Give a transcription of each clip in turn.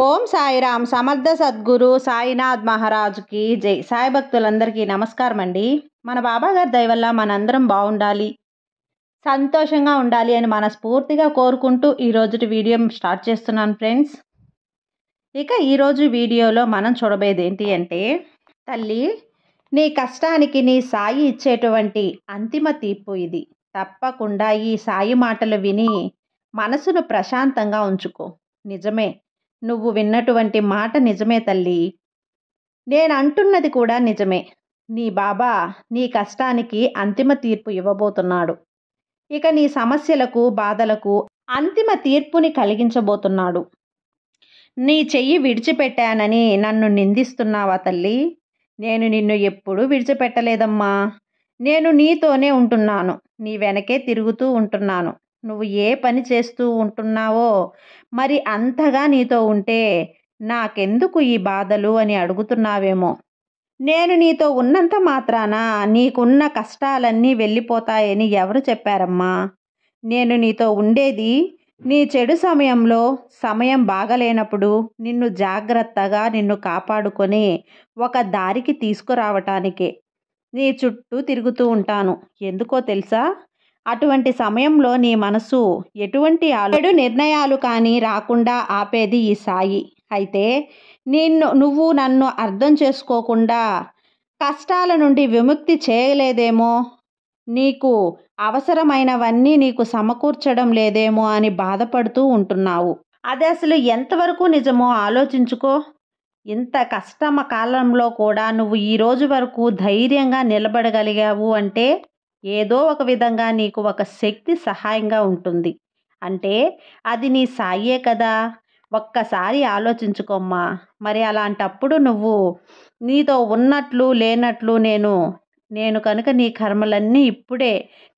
ఓం సాయిరామ్ సమర్థ సద్గురు సాయినాథ్ మహారాజుకి జై సాయి భక్తులందరికీ నమస్కారం అండి మన బాబాగారి దయవల్ల మనందరం బాగుండాలి సంతోషంగా ఉండాలి అని మనస్ఫూర్తిగా కోరుకుంటూ ఈరోజు వీడియో స్టార్ట్ చేస్తున్నాను ఫ్రెండ్స్ ఇక ఈరోజు వీడియోలో మనం చూడబోయేది ఏంటి అంటే తల్లి నీ కష్టానికి నీ సాయి ఇచ్చేటువంటి అంతిమ తీర్పు ఇది తప్పకుండా ఈ సాయి మాటలు విని మనసును ప్రశాంతంగా ఉంచుకో నిజమే నువ్వు విన్నటువంటి మాట నిజమే తల్లి నేను అంటున్నది కూడా నిజమే నీ బాబా నీ కష్టానికి అంతిమ తీర్పు ఇవ్వబోతున్నాడు ఇక నీ సమస్యలకు బాధలకు అంతిమ తీర్పుని కలిగించబోతున్నాడు నీ చెయ్యి విడిచిపెట్టానని నన్ను నిందిస్తున్నావా తల్లి నేను నిన్ను ఎప్పుడూ విడిచిపెట్టలేదమ్మా నేను నీతోనే ఉంటున్నాను నీ వెనకే తిరుగుతూ ఉంటున్నాను నువ్వు ఏ పని చేస్తూ ఉంటున్నావో మరి అంతగా నీతో ఉంటే నాకెందుకు ఈ బాధలు అని అడుగుతున్నావేమో నేను నీతో ఉన్నంత మాత్రాన నీకున్న కష్టాలన్నీ వెళ్ళిపోతాయని ఎవరు చెప్పారమ్మా నేను నీతో ఉండేది నీ చెడు సమయంలో సమయం బాగలేనప్పుడు నిన్ను జాగ్రత్తగా నిన్ను కాపాడుకొని ఒక దారికి తీసుకురావటానికే నీ చుట్టూ తిరుగుతూ ఉంటాను ఎందుకో తెలుసా అటువంటి సమయంలో నీ మనసు ఎటువంటి ఆలోచన నిర్ణయాలు కానీ రాకుండా ఆపేది ఈ సాయి అయితే నిన్ను నువ్వు నన్ను అర్థం చేసుకోకుండా కష్టాల నుండి విముక్తి చేయలేదేమో నీకు అవసరమైనవన్నీ నీకు సమకూర్చడం లేదేమో అని బాధపడుతూ ఉంటున్నావు అది అసలు ఎంతవరకు నిజమో ఆలోచించుకో ఇంత కష్టమ కాలంలో కూడా నువ్వు ఈ రోజు వరకు ధైర్యంగా నిలబడగలిగావు అంటే ఏదో ఒక విధంగా నీకు ఒక శక్తి సహాయంగా ఉంటుంది అంటే అది నీ సాయే కదా ఒక్కసారి ఆలోచించుకోమ్మా మరి అలాంటప్పుడు నువ్వు నీతో ఉన్నట్లు లేనట్లు నేను నేను కనుక నీ కర్మలన్నీ ఇప్పుడే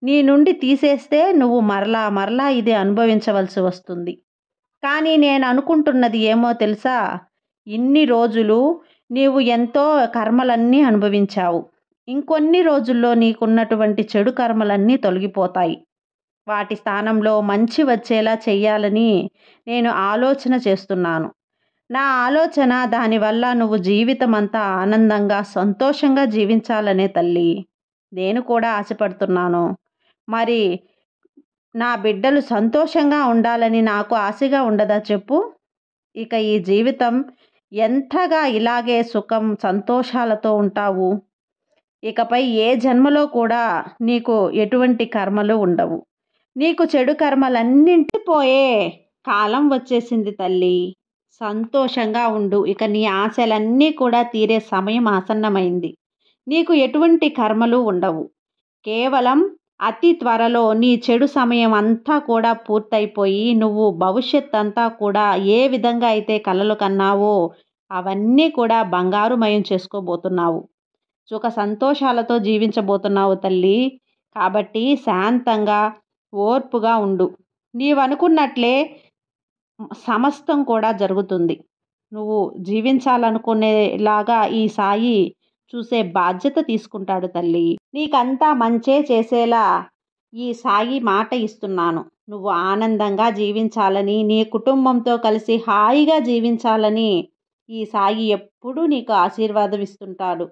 నీ నుండి తీసేస్తే నువ్వు మరలా మరలా ఇది అనుభవించవలసి వస్తుంది కానీ నేను అనుకుంటున్నది ఏమో తెలుసా ఇన్ని రోజులు నీవు ఎంతో కర్మలన్నీ అనుభవించావు ఇంకొన్ని రోజుల్లో నీకున్నటువంటి చెడు కర్మలన్నీ తొలగిపోతాయి వాటి స్థానంలో మంచి వచ్చేలా చేయాలని నేను ఆలోచన చేస్తున్నాను నా ఆలోచన దానివల్ల నువ్వు జీవితమంతా ఆనందంగా సంతోషంగా జీవించాలనే తల్లి నేను కూడా ఆశపడుతున్నాను మరి నా బిడ్డలు సంతోషంగా ఉండాలని నాకు ఆశగా ఉండదా చెప్పు ఇక ఈ జీవితం ఎంతగా ఇలాగే సుఖం సంతోషాలతో ఉంటావు ఇకపై ఏ జన్మలో కూడా నీకు ఎటువంటి కర్మలు ఉండవు నీకు చెడు కర్మలన్నింటి పోయే కాలం వచ్చేసింది తల్లి సంతోషంగా ఉండు ఇక నీ ఆశలన్నీ కూడా తీరే సమయం ఆసన్నమైంది నీకు ఎటువంటి కర్మలు ఉండవు కేవలం అతి త్వరలో నీ చెడు సమయం అంతా కూడా పూర్తయిపోయి నువ్వు భవిష్యత్ అంతా కూడా ఏ విధంగా అయితే కలలు కన్నావో అవన్నీ కూడా బంగారుమయం చేసుకోబోతున్నావు సుఖ సంతోషాలతో జీవించబోతున్నావు తల్లి కాబట్టి శాంతంగా ఓర్పుగా ఉండు నీవనుకున్నట్లే సమస్తం కూడా జరుగుతుంది నువ్వు జీవించాలనుకునేలాగా ఈ సాయి చూసే బాధ్యత తీసుకుంటాడు తల్లి నీకంతా మంచే చేసేలా ఈ సాయి మాట ఇస్తున్నాను నువ్వు ఆనందంగా జీవించాలని నీ కుటుంబంతో కలిసి హాయిగా జీవించాలని ఈ సాయి ఎప్పుడూ నీకు ఆశీర్వాదం ఇస్తుంటాడు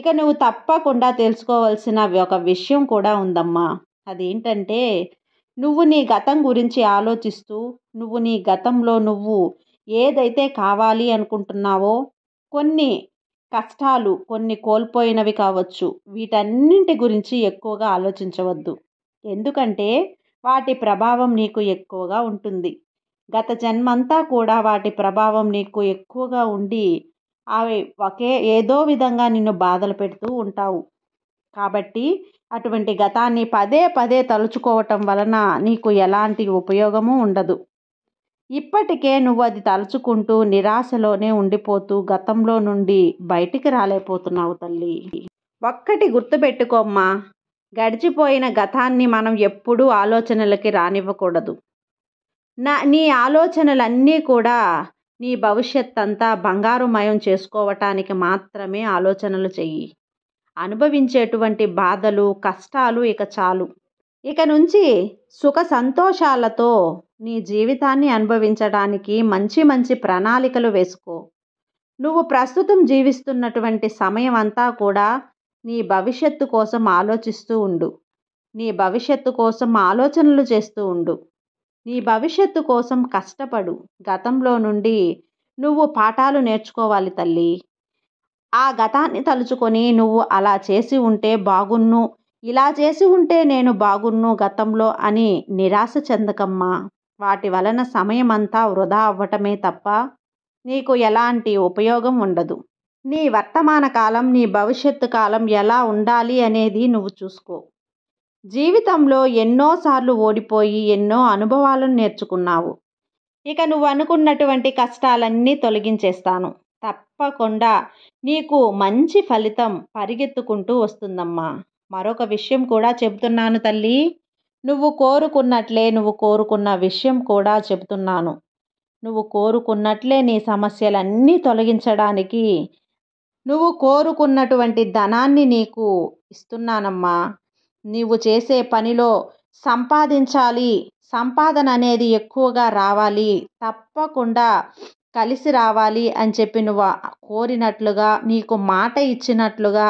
ఇక నువ్వు తప్పకుండా తెలుసుకోవాల్సిన ఒక విషయం కూడా ఉందమ్మా అదేంటంటే నువ్వు నీ గతం గురించి ఆలోచిస్తూ నువ్వు నీ గతంలో నువ్వు ఏదైతే కావాలి అనుకుంటున్నావో కొన్ని కష్టాలు కొన్ని కోల్పోయినవి కావచ్చు వీటన్నింటి గురించి ఎక్కువగా ఆలోచించవద్దు ఎందుకంటే వాటి ప్రభావం నీకు ఎక్కువగా ఉంటుంది గత జన్మంతా కూడా వాటి ప్రభావం నీకు ఎక్కువగా ఉండి అవి ఒకే ఏదో విధంగా నిన్ను బాధలు పెడుతూ ఉంటావు కాబట్టి అటువంటి గతాన్ని పదే పదే తలుచుకోవటం వలన నీకు ఎలాంటి ఉపయోగము ఉండదు ఇప్పటికే నువ్వు అది తలుచుకుంటూ నిరాశలోనే ఉండిపోతూ గతంలో నుండి బయటికి రాలేకపోతున్నావు తల్లి ఒక్కటి గుర్తుపెట్టుకోమ్మా గడిచిపోయిన గతాన్ని మనం ఎప్పుడూ ఆలోచనలకి రానివ్వకూడదు నా నీ ఆలోచనలన్నీ కూడా నీ భవిష్యత్ అంతా బంగారుమయం చేసుకోవటానికి మాత్రమే ఆలోచనలు చెయ్యి అనుభవించేటువంటి బాధలు కష్టాలు ఇక చాలు ఇక నుంచి సుఖ సంతోషాలతో నీ జీవితాన్ని అనుభవించడానికి మంచి మంచి ప్రణాళికలు వేసుకో నువ్వు ప్రస్తుతం జీవిస్తున్నటువంటి సమయం అంతా కూడా నీ భవిష్యత్తు కోసం ఆలోచిస్తూ ఉండు నీ భవిష్యత్తు కోసం ఆలోచనలు చేస్తూ ఉండు నీ భవిష్యత్తు కోసం కష్టపడు గతంలో నుండి నువ్వు పాఠాలు నేర్చుకోవాలి తల్లి ఆ గతాన్ని తలుచుకొని నువ్వు అలా చేసి ఉంటే బాగున్ను ఇలా చేసి ఉంటే నేను బాగున్ను గతంలో అని నిరాశ చెందకమ్మా వాటి వలన సమయం అంతా వృధా అవ్వటమే తప్ప నీకు ఎలాంటి ఉపయోగం ఉండదు నీ వర్తమాన కాలం నీ భవిష్యత్తు కాలం ఎలా ఉండాలి అనేది నువ్వు చూసుకో జీవితంలో ఎన్నోసార్లు ఓడిపోయి ఎన్నో అనుభవాలను నేర్చుకున్నావు ఇక నువ్వు అనుకున్నటువంటి కష్టాలన్నీ తొలగించేస్తాను తప్పకుండా నీకు మంచి ఫలితం పరిగెత్తుకుంటూ వస్తుందమ్మా మరొక విషయం కూడా చెబుతున్నాను తల్లి నువ్వు కోరుకున్నట్లే నువ్వు కోరుకున్న విషయం కూడా చెబుతున్నాను నువ్వు కోరుకున్నట్లే నీ సమస్యలన్నీ తొలగించడానికి నువ్వు కోరుకున్నటువంటి ధనాన్ని నీకు ఇస్తున్నానమ్మా నీవు చేసే పనిలో సంపాదించాలి సంపాదన అనేది ఎక్కువగా రావాలి తప్పకుండా కలిసి రావాలి అని చెప్పి నువ్వు కోరినట్లుగా నీకు మాట ఇచ్చినట్లుగా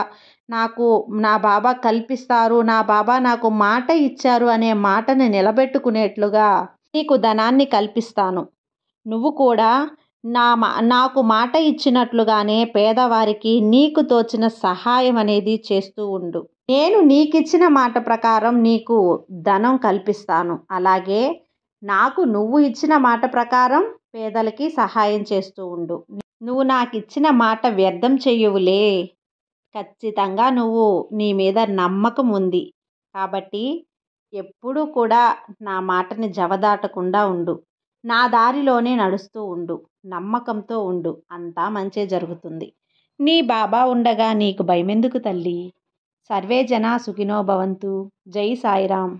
నాకు నా బాబా కల్పిస్తారు నా బాబా నాకు మాట ఇచ్చారు అనే మాటని నిలబెట్టుకునేట్లుగా నీకు ధనాన్ని కల్పిస్తాను నువ్వు కూడా నా మా నాకు మాట ఇచ్చినట్లుగానే పేదవారికి నీకు తోచిన సహాయం అనేది చేస్తూ ఉండు నేను నీకిచ్చిన మాట ప్రకారం నీకు ధనం కల్పిస్తాను అలాగే నాకు నువ్వు ఇచ్చిన మాట ప్రకారం పేదలకి సహాయం చేస్తూ ఉండు నువ్వు నాకు ఇచ్చిన మాట వ్యర్థం చెయ్యవులే ఖచ్చితంగా నువ్వు నీ మీద నమ్మకం ఉంది కాబట్టి ఎప్పుడూ కూడా నా మాటని జవదాటకుండా ఉండు నా దారిలోనే నడుస్తూ ఉండు నమ్మకంతో ఉండు అంతా మంచే జరుగుతుంది నీ బాబా ఉండగా నీకు భయమెందుకు తల్లి సర్వే జనా సుఖినో భవంతు జై సాయిరాం